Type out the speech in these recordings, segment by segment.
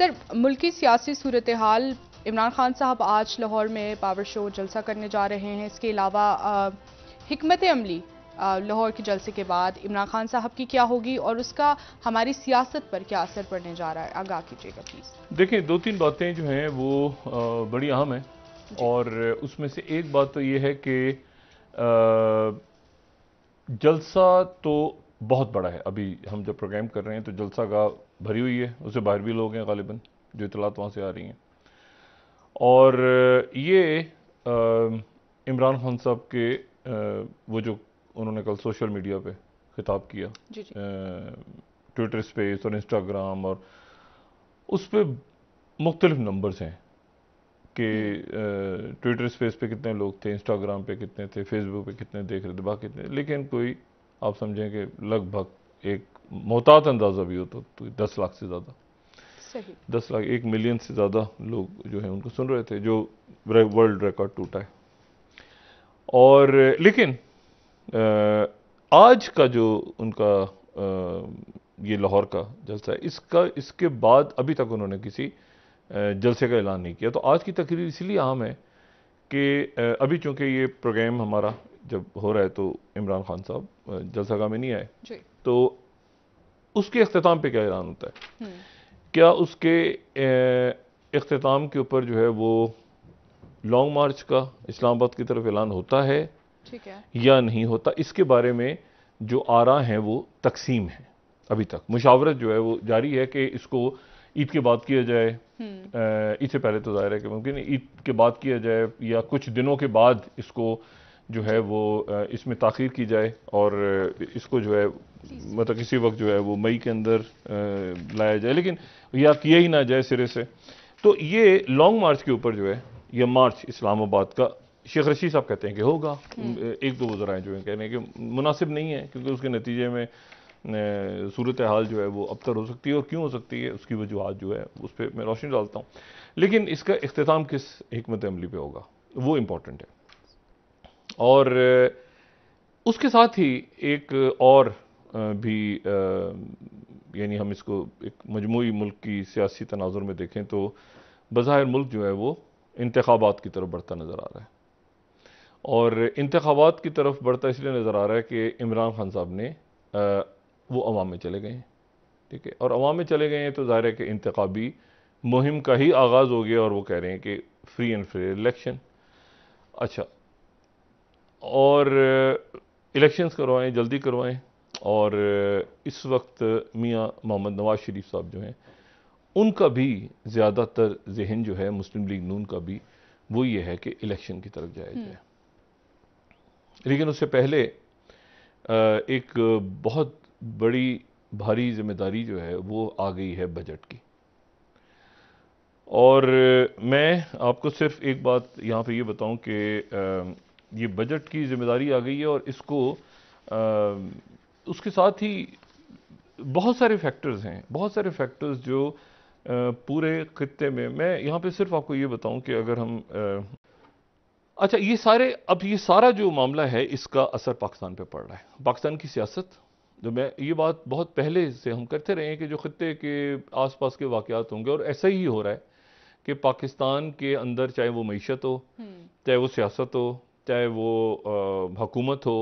Sir मुल्की सियासी सूरत हाल इमरान खान साहब आज लाहौर में पावर शो जलसा करने जा रहे हैं इसके अलावा हमत अमली लाहौर के जलसे के बाद इमरान खान साहब की क्या होगी और उसका हमारी सियासत पर क्या असर पड़ने जा रहा है आगाह कीजिएगा प्लीज़ देखिए दो तीन बातें जो हैं वो बड़ी अहम हैं और उसमें से एक बात तो ये है कि जलसा तो बहुत बड़ा है अभी हम जब प्रोग्राम कर रहे हैं तो जलसा गाह भरी हुई है उससे बाहर भी लोग हैं गालिबा जो इतलात वहाँ से आ रही हैं और ये इमरान खान साहब के वो जो उन्होंने कल सोशल मीडिया पे खिताब किया ट्विटर स्पेस और इंस्टाग्राम और उस पर मुख्तलिफ नंबर्स हैं कि ट्विटर स्पेस पे कितने लोग थे इंस्टाग्राम पे कितने थे फेसबुक पे कितने देख रहे थे बाकी कितने लेकिन कोई आप समझें कि लगभग एक मोहतात अंदाज़ा भी हो तो, तो, दस लाख से ज़्यादा दस लाख एक मिलियन से ज़्यादा लोग जो हैं उनको सुन रहे थे जो वर्ल्ड रिकॉर्ड टूटा है और लेकिन आज का जो उनका ये लाहौर का जलसा है इसका इसके बाद अभी तक उन्होंने किसी जलसे का ऐलान नहीं किया तो आज की तकरीर इसलिए अहम है कि अभी चूँकि ये प्रोग्राम हमारा जब हो रहा है तो इमरान खान साहब जलसागा में नहीं आए तो उसके अख्ताम पे क्या ऐलान होता है हम्म। क्या उसके अख्ताम के ऊपर जो है वो लॉन्ग मार्च का इस्लामाबाद की तरफ ऐलान होता है या नहीं होता इसके बारे में जो आरा हैं वो तकसीम है अभी तक मुशावरत जो है वो जारी है कि इसको ईद के बाद किया जाए हम्म। ईद से पहले तो जाहिर है कि मुमकिन ईद के बाद किया जाए या कुछ दिनों के बाद इसको जो है वो इसमें तखिर की जाए और इसको जो है मतलब किसी वक्त जो है वो मई के अंदर लाया जाए लेकिन या किया ही ना जाए सिरे से तो ये लॉन्ग मार्च के ऊपर जो है यह मार्च इस्लामाबाद का शेख रशीद साहब कहते हैं कि होगा एक दो वजराएँ जो है कह रहे हैं कि मुनासिब नहीं है क्योंकि उसके नतीजे में सूरत हाल जो है वो अबतर हो सकती है और क्यों हो सकती है उसकी वजूहत जो है उस पर मैं रोशनी डालता हूँ लेकिन इसका अख्ताम किस हमत अमली पर होगा वो इंपॉर्टेंट है और उसके साथ ही एक और भी यानी हम इसको एक मजमू मुल्क की सियासी तनाजुर में देखें तो बज़ाहिर मुल्क जो है वो इंतबात की तरफ बढ़ता नज़र आ रहा है और इंतबात की तरफ बढ़ता इसलिए नज़र आ रहा है कि इमरान खान साहब ने आ, वो अवाम में चले गए हैं ठीक है और अवाम में चले गए हैं तो ज़ाहिर है कि इंतबी मुहिम का ही आगाज़ हो गया और वो कह रहे हैं कि फ्री एंड फेयर इलेक्शन अच्छा और इलेक्शंस uh, करवाएं जल्दी करवाएं और uh, इस वक्त मियां मोहम्मद नवाज शरीफ साहब जो हैं उनका भी ज़्यादातर जहन जो है मुस्लिम लीग नून का भी वो ये है कि इलेक्शन की तरफ जाया हम्म। जाए लेकिन उससे पहले uh, एक बहुत बड़ी भारी जिम्मेदारी जो है वो आ गई है बजट की और मैं आपको सिर्फ एक बात यहाँ पे ये यह कि ये बजट की जिम्मेदारी आ गई है और इसको आ, उसके साथ ही बहुत सारे फैक्टर्स हैं बहुत सारे फैक्टर्स जो आ, पूरे खत्े में मैं यहाँ पे सिर्फ आपको ये बताऊँ कि अगर हम आ, अच्छा ये सारे अब ये सारा जो मामला है इसका असर पाकिस्तान पे पड़ रहा है पाकिस्तान की सियासत जो मैं ये बात बहुत पहले से हम करते रहे हैं कि जो खत्े के आसपास के वाकत होंगे और ऐसा ही हो रहा है कि पाकिस्तान के अंदर चाहे वो मीशत हो हम्म। चाहे वो सियासत हो चाहे वो हकूमत हो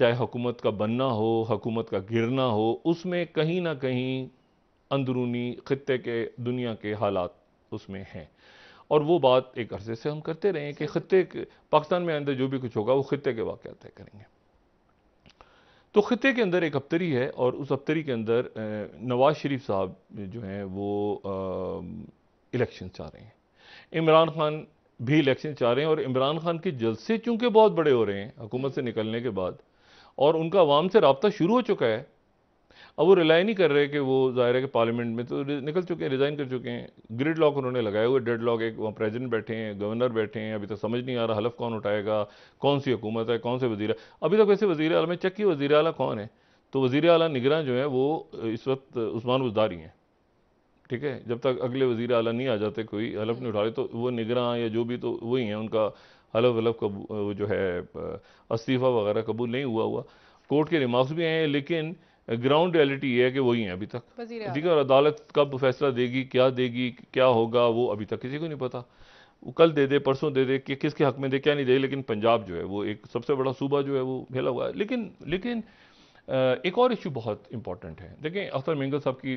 चाहे हकूमत का बनना हो हकूमत का गिरना हो उसमें कहीं ना कहीं अंदरूनी ख़त्े के दुनिया के हालात उसमें हैं और वो बात एक अरसे से हम करते रहे कि ख़त्े पाकिस्तान में अंदर जो भी कुछ होगा वो ख़त्े के वाक़ तय करेंगे तो ख़त्े के अंदर एक अबतरी है और उस अबतरी के अंदर नवाज़ शरीफ साहब जो हैं वो इलेक्शन चाह रहे हैं इमरान खान भी इलेक्शन चाह रहे हैं और इमरान खान के जलसे चूँकि बहुत बड़े हो रहे हैं हुकूमत से निकलने के बाद और उनका आवाम से रबता शुरू हो चुका है अब वो रिलाई नहीं कर रहे कि वो ज़ाहिर है कि पार्लियामेंट में तो निकल चुके हैं रिज़ाइन कर चुके हैं ग्रिड लॉक उन्होंने लगाए हुए डेड लॉक एक वहाँ प्रेजिडेंट बैठे हैं गवर्नर बैठे हैं अभी तक समझ नहीं आ रहा हलफ कौन उठाएगा कौन सी हुकूमत है कौन से वजीर अभी तक वैसे वजी अल में चक्की वजी अला कौन है तो वजी अला निगरान जो है वो इस वक्त उस्मान उजदारी हैं ठीक है जब तक अगले वजीर अला नहीं आ जाते कोई हलफ नहीं उठा रहे तो वो निगरान या जो भी तो वही हैं उनका हलफ हलफ कबू जो है इस्तीफ़ा वगैरह कबूल नहीं हुआ हुआ कोर्ट के रिमार्क्स भी हैं लेकिन ग्राउंड रियलिटी ये है कि वही है अभी तक ठीक है और अदालत कब फैसला देगी क्या देगी क्या होगा वो अभी तक किसी को नहीं पता कल दे दे परसों दे दे कि किसके हक में दे क्या नहीं दे लेकिन पंजाब जो है वो एक सबसे बड़ा सूबा जो है वो फैला हुआ है लेकिन लेकिन एक और इशू बहुत इंपॉर्टेंट है देखें अख्तर मेंगल साहब की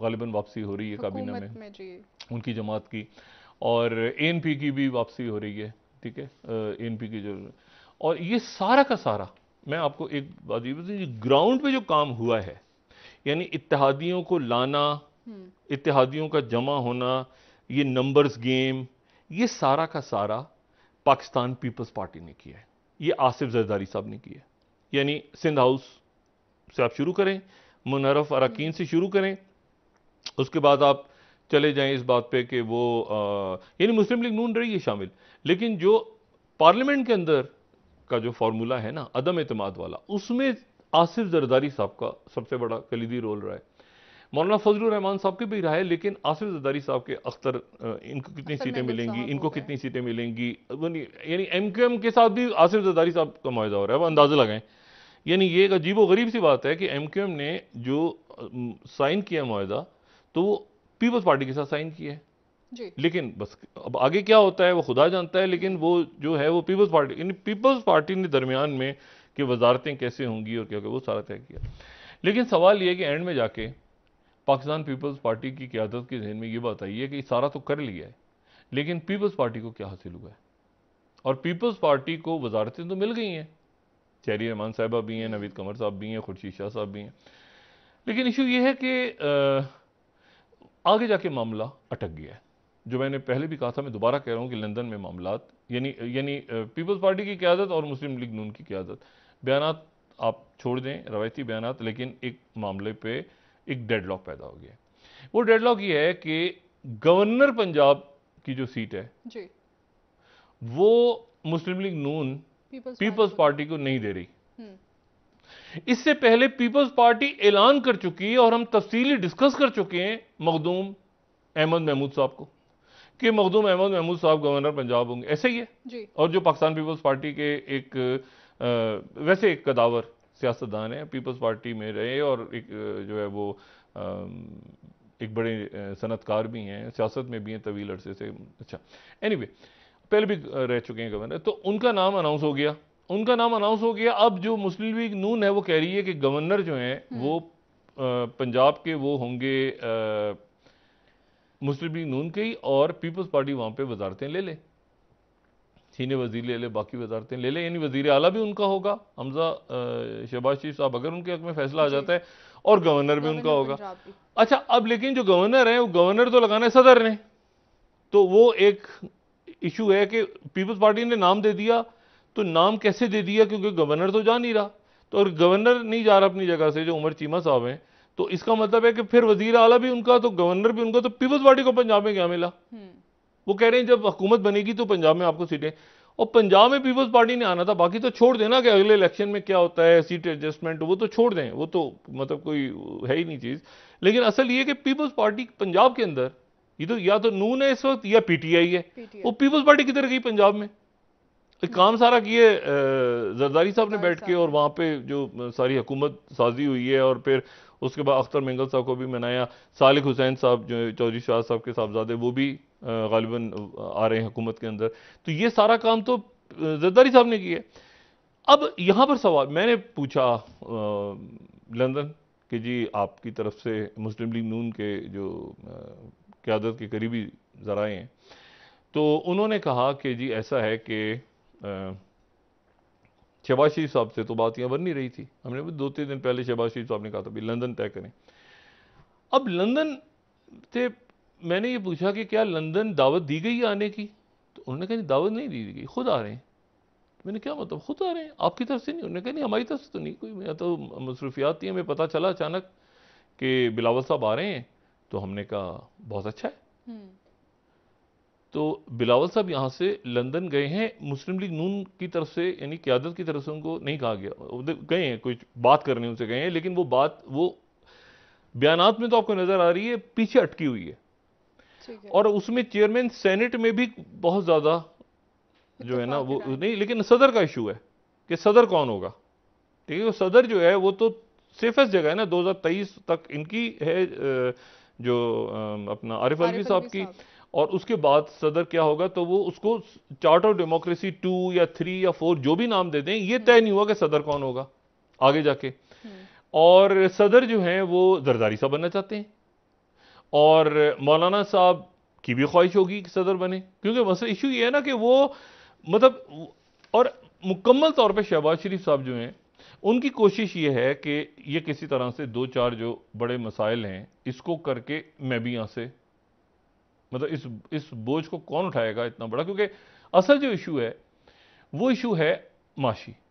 गालिबा वापसी हो रही है काबीना में, में जी। उनकी जमात की और एन पी की भी वापसी हो रही है ठीक है एन पी की जो और ये सारा का सारा मैं आपको एक बात ग्राउंड पे जो काम हुआ है यानी इतिहादियों को लाना हम्म। इतिहादियों का जमा होना ये नंबर्स गेम ये सारा का सारा पाकिस्तान पीपल्स पार्टी ने किया है ये आसिफ जरदारी साहब ने किया है यानी सिंध हाउस से आप शुरू करें मुनरफ अरकान से शुरू करें उसके बाद आप चले जाएं इस बात पे कि वो यानी मुस्लिम लीग नून रही है शामिल लेकिन जो पार्लियामेंट के अंदर का जो फार्मूला है ना अदम अतमाद वाला उसमें आसिफ जरदारी साहब का सबसे बड़ा कलीदी रोल रहा है मौलाना फजल रहमान साहब के भी रहा है लेकिन आसिफ जरदारी साहब के अख्तर इनको कितनी सीटें मिलेंगी इनको कितनी सीटें मिलेंगी यानी एम के साथ भी आसिफ जरदारी साहब का मुआवजा हो रहा है वो अंदाज़ा लगाएं यानी ये एक अजीब गरीब सी बात है कि एम क्यू एम ने जो साइन किया माहा तो वो पीपल्स पार्टी के साथ साइन किया है जी लेकिन बस अब आगे क्या होता है वो खुदा जानता है लेकिन वो जो है वो पीपल्स पार्टी यानी पीपल्स पार्टी ने दरमियान में कि वजारतें कैसे होंगी और क्या क्या वो सारा तय किया लेकिन सवाल ये कि एंड में जाके पाकिस्तान पीपल्स पार्टी की क्यादत के जहन में ये बात आई है कि सारा तो कर लिया है लेकिन पीपल्स पार्टी को क्या हासिल हुआ है और पीपल्स पार्टी को वजारतें तो मिल गई हैं चहरी रहमान साहबा भी हैं नवीद कमर साहब भी हैं खुर्शीद शाह साहब भी हैं लेकिन इशू ये है कि आगे जाके मामला अटक गया है जो मैंने पहले भी कहा था मैं दोबारा कह रहा हूँ कि लंदन में मामला यानी यानी पीपल्स पार्टी की क्यादत और मुस्लिम लीग नून की क्यादत बयान आप छोड़ दें रवायती बयान लेकिन एक मामले पर एक डेड लॉक पैदा हो गया वो लॉक ये है कि गवर्नर पंजाब की जो सीट है जी वो मुस्लिम लीग नून पीपल्स पार्टी को नहीं दे रही हम्म। इससे पहले पीपल्स पार्टी ऐलान कर चुकी है और हम तफसीली डिस्कस कर चुके हैं मखदूम अहमद महमूद साहब को कि मखदूम अहमद महमूद साहब गवर्नर पंजाब होंगे ऐसे ही है जी। और जो पाकिस्तान पीपल्स पार्टी के एक आ, वैसे एक कदावर सियासतदान है पीपल्स पार्टी में रहे और एक जो है वो आ, एक बड़े सनतकार भी हैं सियासत में भी हैं तवील अरसे से अच्छा एनी anyway, पहले भी रह चुके हैं गवर्नर तो उनका नाम अनाउंस हो गया उनका नाम अनाउंस हो गया अब जो मुस्लिम लीग नून है वो कह रही है कि गवर्नर जो हैं हम्म। वो पंजाब के वो होंगे मुस्लिम लीग नून के ही और पीपल्स पार्टी वहाँ पे वजारतें ले ले सीनियर वजीर ले ले बाकी वजारतें ले ले यानी वजीर आला भी उनका होगा हमजा शहबाज शरीफ साहब अगर उनके हक में फैसला आ जाता है और गवर्नर भी उनका होगा अच्छा अब लेकिन जो गवर्नर है वो गवर्नर तो लगाना है सदर ने तो वो एक इशू है कि पीपल्स पार्टी ने नाम दे दिया तो नाम कैसे दे दिया क्योंकि गवर्नर तो जा नहीं रहा तो अगर गवर्नर नहीं जा रहा अपनी जगह से जो उमर चीमा साहब हैं तो इसका मतलब है कि फिर वजीर आला भी उनका तो गवर्नर भी उनका तो पीपल्स पार्टी को पंजाब में क्या मिला हम्म। वो कह रहे हैं जब हुकूमत बनेगी तो पंजाब में आपको सीटें और पंजाब में पीपल्स पार्टी ने आना था बाकी तो छोड़ देना कि अगले इलेक्शन में क्या होता है सीट एडजस्टमेंट वो तो छोड़ दें वो तो मतलब कोई है ही नहीं चीज़ लेकिन असल ये कि पीपल्स पार्टी पंजाब के अंदर ये तो या तो नून है इस वक्त या पीटीआई है वो पीपल्स पार्टी किधर गई पंजाब में एक काम सारा किए जरदारी साहब ने बैठ के और वहाँ पे जो सारी हुकूमत साजी हुई है और फिर उसके बाद अख्तर मंगल साहब को भी मनाया सालिक हुसैन साहब जो चौधरी शाह साहब के साहबजादे वो भी गालिबा आ रहे हैं हुकूमत के अंदर तो ये सारा काम तो जरदारी साहब ने किया अब यहाँ पर सवाल मैंने पूछा लंदन कि जी आपकी तरफ से मुस्लिम लीग नून के जो क्यादत के करीबी जराए हैं तो उन्होंने कहा कि जी ऐसा है कि शहबाज शरीफ साहब से तो बात यहाँ बन नहीं रही थी हमने दो तीन दिन पहले शहबाज शरीफ साहब ने कहा था भी लंदन तय करें अब लंदन से मैंने ये पूछा कि क्या लंदन दावत दी गई आने की तो उन्होंने कहा दावत नहीं दी गई खुद आ रहे हैं मैंने क्या मतलब खुद आ रहे हैं आपकी तरफ से नहीं उन्होंने कहा नहीं हमारी तरफ से तो नहीं कोई मैं तो मसरूफियात थी हमें पता चला अचानक कि बिलावल साहब आ रहे हैं तो हमने कहा बहुत अच्छा है हम्म। तो बिलावल साहब यहां से लंदन गए हैं मुस्लिम लीग नून की तरफ से यानी क्यादत की तरफ से उनको नहीं कहा गया गए हैं कोई बात करने उनसे गए हैं लेकिन वो बात वो बयानात में तो आपको नज़र आ रही है पीछे अटकी हुई है और उसमें चेयरमैन सेनेट में भी बहुत ज़्यादा जो है ना वो नहीं लेकिन सदर का इशू है कि सदर कौन होगा ठीक है सदर जो है वो तो सेफेस्ट जगह है ना 2023 तक इनकी है जो अपना आरिफ अलवी साहब की और उसके बाद सदर क्या होगा तो वो उसको चार्ट ऑफ डेमोक्रेसी टू या थ्री या फोर जो भी नाम दे दें ये हम्म। तय नहीं हुआ कि सदर कौन होगा आगे जाके हम्म। और सदर जो हैं वो जरदारी साहब बनना चाहते हैं और मौलाना साहब की भी ख्वाहिश होगी कि सदर बने क्योंकि मसला इशू ये है ना कि वो मतलब और मुकम्मल तौर पर शहबाज शरीफ साहब जो हैं उनकी कोशिश ये है कि ये किसी तरह से दो चार जो बड़े मसाइल हैं इसको करके मैं भी यहाँ से मतलब इस इस बोझ को कौन उठाएगा इतना बड़ा क्योंकि असल जो इशू है वो इशू है माशी